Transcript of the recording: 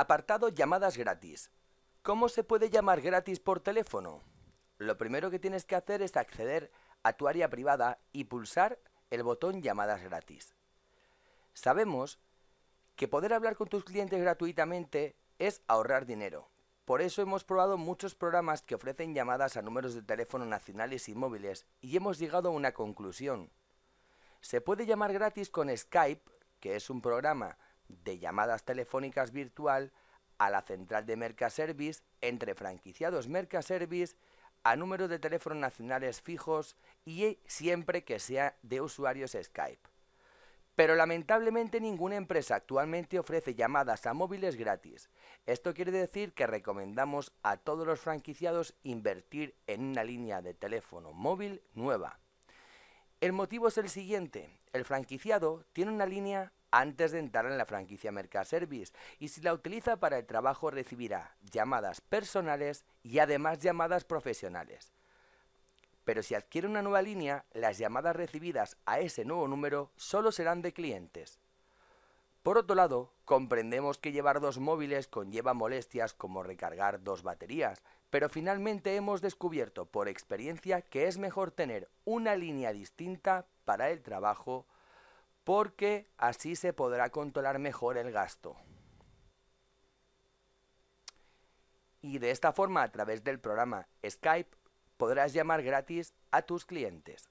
Apartado llamadas gratis. ¿Cómo se puede llamar gratis por teléfono? Lo primero que tienes que hacer es acceder a tu área privada y pulsar el botón llamadas gratis. Sabemos que poder hablar con tus clientes gratuitamente es ahorrar dinero. Por eso hemos probado muchos programas que ofrecen llamadas a números de teléfono nacionales y móviles y hemos llegado a una conclusión. Se puede llamar gratis con Skype, que es un programa de llamadas telefónicas virtual a la central de Mercaservice entre franquiciados Mercaservice a números de teléfono nacionales fijos y siempre que sea de usuarios Skype. Pero lamentablemente ninguna empresa actualmente ofrece llamadas a móviles gratis. Esto quiere decir que recomendamos a todos los franquiciados invertir en una línea de teléfono móvil nueva. El motivo es el siguiente. El franquiciado tiene una línea antes de entrar en la franquicia Mercaservice y si la utiliza para el trabajo recibirá llamadas personales y además llamadas profesionales. Pero si adquiere una nueva línea, las llamadas recibidas a ese nuevo número solo serán de clientes. Por otro lado, comprendemos que llevar dos móviles conlleva molestias como recargar dos baterías, pero finalmente hemos descubierto por experiencia que es mejor tener una línea distinta para el trabajo porque así se podrá controlar mejor el gasto. Y de esta forma, a través del programa Skype, podrás llamar gratis a tus clientes.